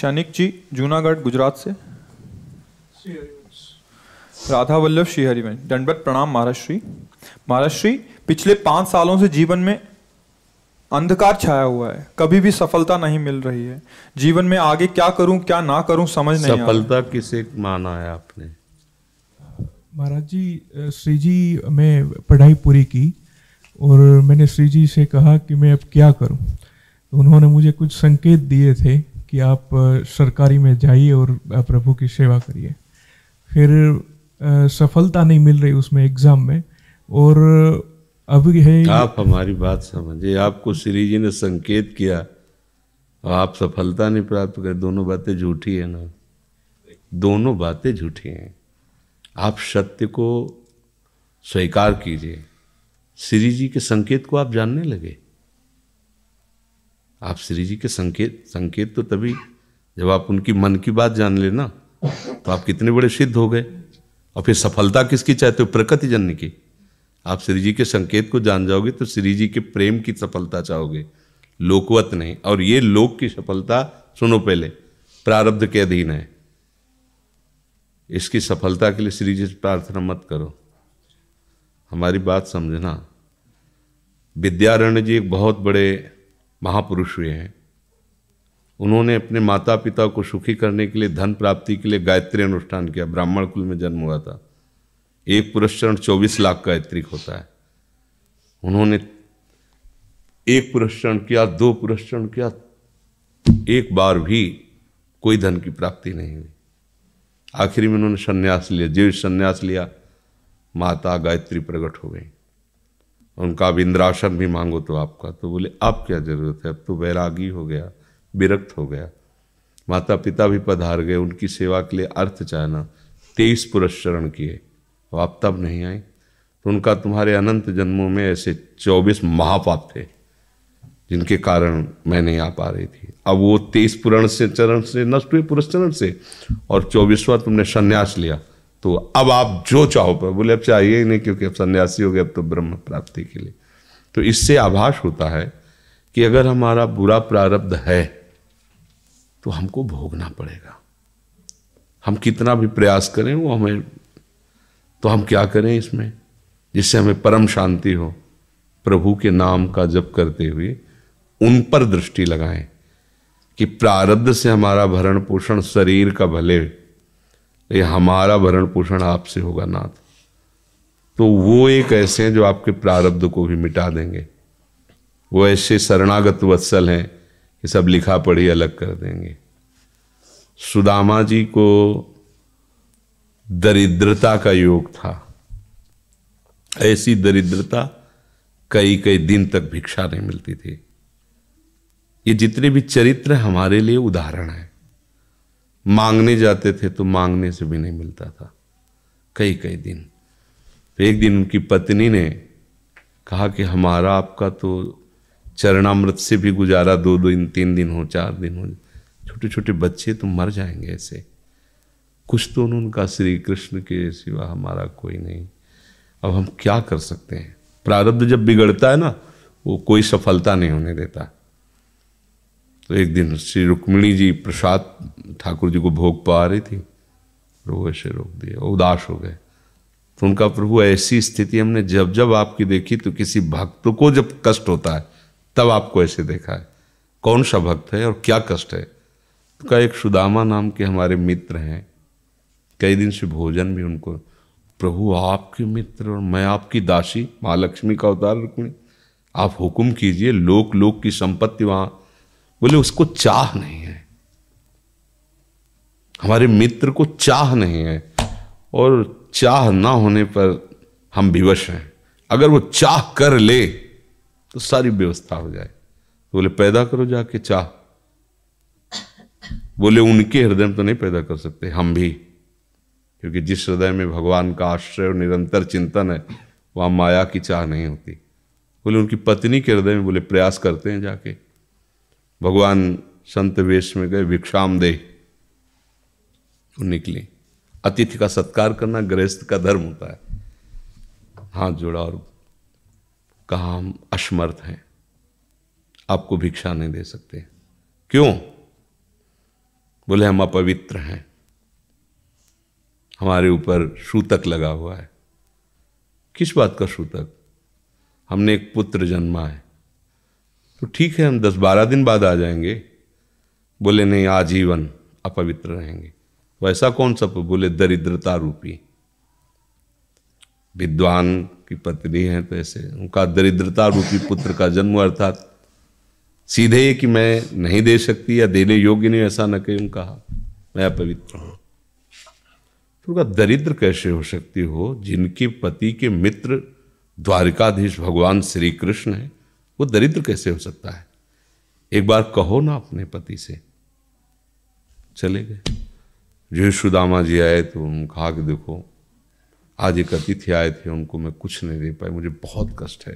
शनिक जी जूनागढ़ गुजरात से राधा वल्लभ श्रीहरिवंश दंडवत प्रणाम महाराष्ट्री महाराष्ट्री पिछले पांच सालों से जीवन में अंधकार छाया हुआ है कभी भी सफलता नहीं मिल रही है जीवन में आगे क्या करूं क्या ना करूं समझ नहीं सफलता किसे माना है आपने महाराज जी श्री जी मैं पढ़ाई पूरी की और मैंने श्री जी से कहा कि मैं अब क्या करूं तो उन्होंने मुझे कुछ संकेत दिए थे कि आप सरकारी में जाइए और प्रभु की सेवा करिए फिर सफलता नहीं मिल रही उसमें एग्ज़ाम में और अभी है आप हमारी बात समझिए आपको श्री जी ने संकेत किया और आप सफलता नहीं प्राप्त कर दोनों बातें झूठी है ना दोनों बातें झूठी हैं आप सत्य को स्वीकार कीजिए श्री जी के संकेत को आप जानने लगे आप श्री जी के संकेत संकेत तो तभी जब आप उनकी मन की बात जान लेना तो आप कितने बड़े सिद्ध हो गए और फिर सफलता किसकी चाहते हो प्रकृति जन्य की आप श्री जी के संकेत को जान जाओगे तो श्री जी के प्रेम की सफलता चाहोगे लोकवत नहीं और ये लोक की सफलता सुनो पहले प्रारब्ध के अधीन है इसकी सफलता के लिए श्री जी से प्रार्थना मत करो हमारी बात समझना विद्यारण्य जी एक बहुत बड़े महापुरुष हुए हैं उन्होंने अपने माता पिता को सुखी करने के लिए धन प्राप्ति के लिए गायत्री अनुष्ठान किया ब्राह्मण कुल में जन्म हुआ था एक पुरुष चौबीस लाख का होता है उन्होंने एक पुरस्करण किया दो पुरस्करण किया एक बार भी कोई धन की प्राप्ति नहीं हुई आखिरी में उन्होंने संन्यास लिया जीव संन्यास लिया माता गायत्री प्रकट हो गई उनका अब इंद्रासन भी मांगो तो आपका तो बोले अब क्या जरूरत है अब तो वैरागी हो गया विरक्त हो गया माता पिता भी पधार गए उनकी सेवा के लिए अर्थ चाहना तेईस पुरस्रण किए तो आप तब नहीं आए तो उनका तुम्हारे अनंत जन्मों में ऐसे चौबीस महापाप थे जिनके कारण मैं नहीं आ पा रही थी अब वो तेईस पुरण से चरण से नष्ट हुए पुरस्चरण से और चौबीसवा तुमने संन्यास लिया तो अब आप जो चाहो पर बोले अब चाहिए ही नहीं क्योंकि अब सन्यासी हो गए अब तो ब्रह्म प्राप्ति के लिए तो इससे आभास होता है कि अगर हमारा बुरा प्रारब्ध है तो हमको भोगना पड़ेगा हम कितना भी प्रयास करें वो हमें तो हम क्या करें इसमें जिससे हमें परम शांति हो प्रभु के नाम का जप करते हुए उन पर दृष्टि लगाएं कि प्रारब्ध से हमारा भरण पोषण शरीर का भले ये हमारा भरण पोषण आपसे होगा नाथ तो वो एक ऐसे हैं जो आपके प्रारब्ध को भी मिटा देंगे वो ऐसे शरणागत वत्सल हैं कि सब लिखा पढ़ी अलग कर देंगे सुदामा जी को दरिद्रता का योग था ऐसी दरिद्रता कई कई दिन तक भिक्षा नहीं मिलती थी ये जितने भी चरित्र हमारे लिए उदाहरण है मांगने जाते थे तो मांगने से भी नहीं मिलता था कई कई दिन तो एक दिन उनकी पत्नी ने कहा कि हमारा आपका तो चरणामृत से भी गुजारा दो दो दिन तीन दिन हो चार दिन हो छोटे छोटे बच्चे तो मर जाएंगे ऐसे कुछ तो उनका श्री कृष्ण के सिवा हमारा कोई नहीं अब हम क्या कर सकते हैं प्रारब्ध जब बिगड़ता है ना वो कोई सफलता नहीं होने देता तो एक दिन श्री रुक्मिणी जी प्रसाद ठाकुर जी को भोग पा रही थी प्रभु वो ऐसे रोक दिए उदास हो गए तो उनका प्रभु ऐसी स्थिति हमने जब जब आपकी देखी तो किसी भक्त को जब कष्ट होता है तब आपको ऐसे देखा है कौन सा भक्त है और क्या कष्ट है तो एक सुदामा नाम के हमारे मित्र हैं कई दिन से भोजन भी उनको प्रभु आपके मित्र और मैं आपकी दासी महालक्ष्मी का अवतार रुक्मिणी आप हुक्म कीजिए लोक लोक की संपत्ति वहाँ बोले उसको चाह नहीं है हमारे मित्र को चाह नहीं है और चाह ना होने पर हम विवश हैं अगर वो चाह कर ले तो सारी व्यवस्था हो जाए तो बोले पैदा करो जाके चाह बोले उनके हृदय में तो नहीं पैदा कर सकते हम भी क्योंकि जिस हृदय में भगवान का आश्रय और निरंतर चिंतन है वहां माया की चाह नहीं होती बोले उनकी पत्नी के हृदय में बोले प्रयास करते हैं जाके भगवान संत वेश में गए भिक्षाम दे निकले अतिथि का सत्कार करना गृहस्थ का धर्म होता है हाथ जोड़ा और कहा हम असमर्थ हैं आपको भिक्षा नहीं दे सकते क्यों बोले हम अपवित्र हैं हमारे ऊपर सूतक लगा हुआ है किस बात का सूतक हमने एक पुत्र जन्मा है तो ठीक है हम दस बारह दिन बाद आ जाएंगे बोले नहीं आजीवन अपवित्र रहेंगे वैसा कौन सा बोले दरिद्रता रूपी विद्वान की पत्नी है तो ऐसे उनका दरिद्रता रूपी पुत्र का जन्म अर्थात सीधे कि मैं नहीं दे सकती या देने योग्य नहीं ऐसा न कहे कहा मैं अपवित्र हूं तो उनका दरिद्र कैसे हो सकती हो जिनके पति के मित्र द्वारिकाधीश भगवान श्री कृष्ण हैं वो दरिद्र कैसे हो सकता है एक बार कहो ना अपने पति से चले गए जो सुदामा जी आए तो उन्होंने कहा कि देखो आज एक अतिथि आए थे उनको मैं कुछ नहीं दे पाई मुझे बहुत कष्ट है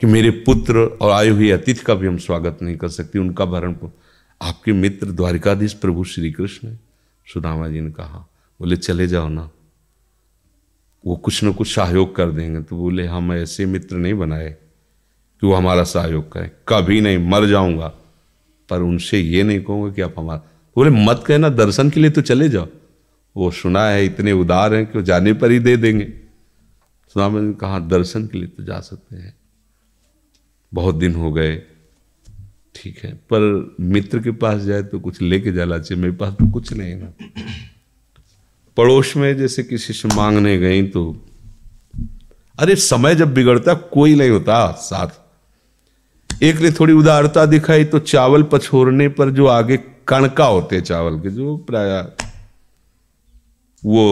कि मेरे पुत्र और आए हुए अतिथि का भी हम स्वागत नहीं कर सकते उनका भरण आपके मित्र द्वारिकाधीश प्रभु श्री कृष्ण सुदामा जी ने कहा बोले चले जाओ ना वो कुछ ना कुछ सहयोग कर देंगे तो बोले हम हाँ, ऐसे मित्र नहीं बनाए कि वो हमारा सहयोग करें कभी नहीं मर जाऊंगा पर उनसे ये नहीं कहूंगा कि आप हमारा बोले मत कहना दर्शन के लिए तो चले जाओ वो सुना है इतने उदार हैं कि वो जाने पर ही दे देंगे स्वामी ने कहा दर्शन के लिए तो जा सकते हैं बहुत दिन हो गए ठीक है पर मित्र के पास जाए तो कुछ लेके जाना चाहिए मेरे पास तो कुछ नहीं ना पड़ोस में जैसे किसी से मांगने गई तो अरे समय जब बिगड़ता कोई नहीं होता साथ एक ने थोड़ी उदारता दिखाई तो चावल पछोरने पर जो आगे कणका होते चावल के जो प्राय वो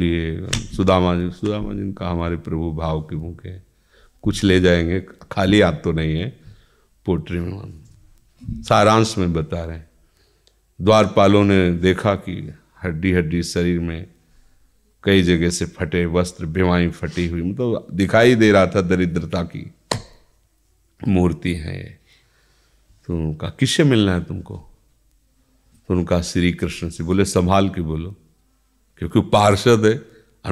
लिए सुदामा जी सुदामा जी का हमारे प्रभु भाव के भूखे कुछ ले जाएंगे खाली आप तो नहीं है पोट्री में सारांश में बता रहे हैं द्वारपालों ने देखा कि हड्डी हड्डी शरीर में कई जगह से फटे वस्त्र भिवाई फटी हुई मतलब दिखाई दे रहा था दरिद्रता की मूर्ति है तो उनका किससे मिलना है तुमको तो उनका श्री कृष्ण से बोले संभाल के बोलो क्योंकि पार्षद है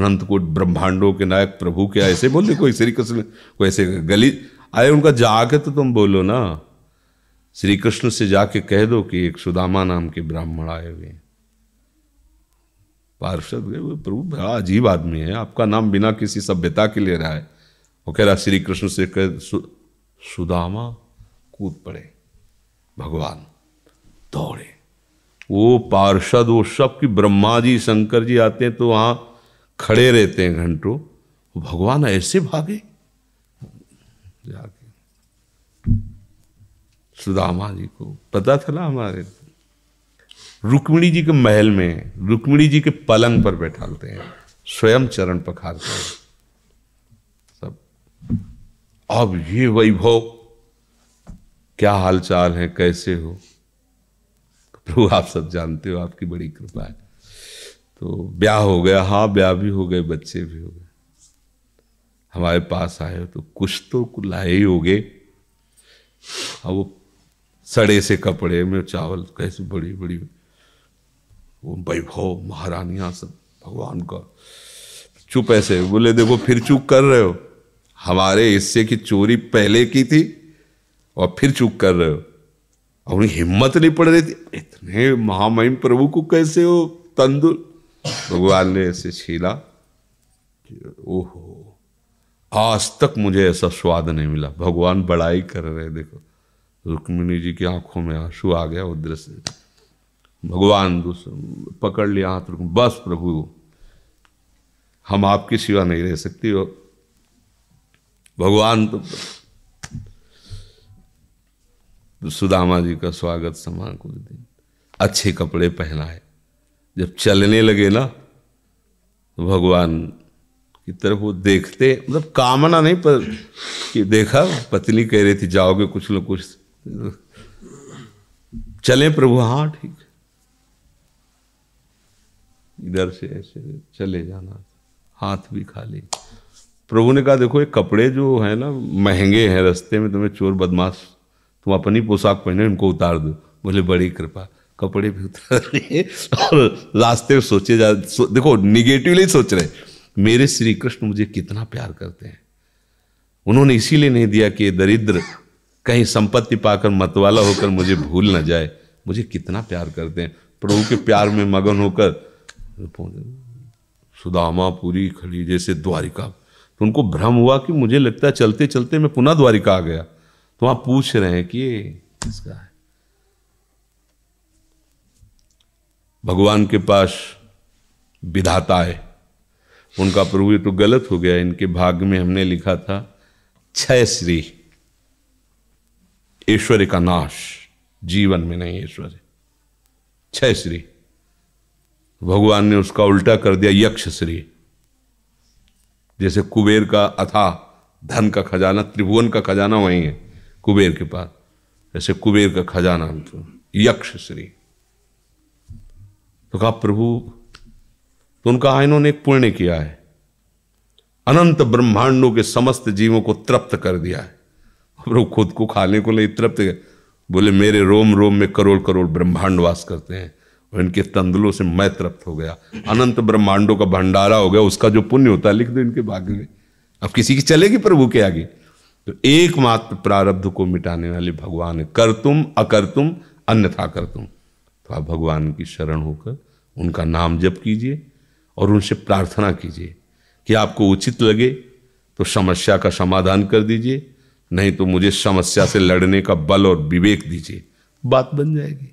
अनंत कोट ब्रह्मांडों के नायक प्रभु के ऐसे बोले कोई श्री कृष्ण कोई ऐसे गली आए उनका जाके तो तुम बोलो ना श्री कृष्ण से जाके कह दो कि एक सुदामा नाम के ब्राह्मण आए हुए हैं पार्षद गए प्रभु बड़ा अजीब आदमी है आपका नाम बिना किसी सभ्यता के ले रहा है वो कह रहा श्री कृष्ण से कह सु, सुदामा कूद पड़े भगवान दौड़े वो पार्षद वो सब की ब्रह्मा जी शंकर जी आते हैं तो वहाँ खड़े रहते हैं घंटों भगवान ऐसे भागे जाके सुदामा जी को पता चला हमारे रुक्मिणी जी के महल में रुक्मिणी जी के पलंग पर बैठालते हैं स्वयं चरण पखारते हैं सब अब ये वैभव क्या हालचाल है कैसे हो तो प्रभु आप सब जानते हो आपकी बड़ी कृपा है तो ब्याह हो गया हाँ ब्याह भी हो गए बच्चे भी हो गए हमारे पास आए हो तो कुछ तो लाए ही हो गए और वो सड़े से कपड़े में चावल कैसे बड़ी बड़ी वो वैभव महारानियाँ सब भगवान का चुप ऐसे बोले देखो फिर चूक कर रहे हो हमारे हिस्से की चोरी पहले की थी और फिर चूक कर रहे हो और उन्हें हिम्मत नहीं पड़ रही थी इतने महामहिम प्रभु को कैसे हो तंदुर भगवान ने ऐसे छीला ओहो आज तक मुझे ऐसा स्वाद नहीं मिला भगवान बड़ाई कर रहे देखो रुक्मिणी जी की आंखों में आंसू आ गया वो दृश्य भगवान पकड़ लिया हाथ रखू बस प्रभु हम आपके सिवा नहीं रह सकते हो भगवान तो, तो सुदामा जी का स्वागत समान कुछ दिन अच्छे कपड़े पहनाए जब चलने लगे ना तो भगवान की तरफ वो देखते मतलब कामना नहीं पर कि देखा पत्नी कह रही थी जाओगे कुछ न कुछ चले प्रभु हाँ ठीक इधर से ऐसे चले जाना हाथ भी खाली प्रभु ने कहा देखो ये कपड़े जो है ना महंगे हैं रास्ते में तुम्हें चोर बदमाश तुम अपनी पोशाक पहने इनको उतार दो बोले बड़ी कृपा कपड़े भी उतार लिए और रास्ते में सोचे जा सो, देखो निगेटिवली सोच रहे मेरे श्री कृष्ण मुझे कितना प्यार करते हैं उन्होंने इसीलिए नहीं दिया कि दरिद्र कहीं संपत्ति पाकर मतवाला होकर मुझे भूल ना जाए मुझे कितना प्यार करते हैं प्रभु के प्यार में मगन होकर सुदामा पूरी खड़ी जैसे द्वारिका तो उनको भ्रम हुआ कि मुझे लगता है चलते चलते मैं पुनः द्वारिका आ गया तो आप पूछ रहे हैं कि ये किसका है भगवान के पास विधाता है उनका प्रभु ये तो गलत हो गया इनके भाग में हमने लिखा था छय श्री ऐश्वर्य का नाश जीवन में नहीं ऐश्वर्य छय श्री भगवान ने उसका उल्टा कर दिया यक्ष श्री जैसे कुबेर का अथा धन का खजाना त्रिभुवन का खजाना वहीं है कुबेर के पास जैसे कुबेर का खजाना तो यक्ष श्री तो कहा प्रभु तो उनका आयनों ने एक पुण्य किया है अनंत ब्रह्मांडों के समस्त जीवों को तृप्त कर दिया है वो खुद को खाने को ले तृप्त बोले मेरे रोम रोम में करोड़ करोड़ ब्रह्मांड वास करते हैं और इनके तंदलों से मैं तृप्त हो गया अनंत ब्रह्मांडों का भंडारा हो गया उसका जो पुण्य होता है लिख दो इनके भाग्य में अब किसी की चलेगी प्रभु के आगे तो एकमात्र प्रारब्ध को मिटाने वाले भगवान है कर तुम अकर तुम अन्यथा कर तुम तो आप भगवान की शरण होकर उनका नाम जप कीजिए और उनसे प्रार्थना कीजिए कि आपको उचित लगे तो समस्या का समाधान कर दीजिए नहीं तो मुझे समस्या से लड़ने का बल और विवेक दीजिए बात बन जाएगी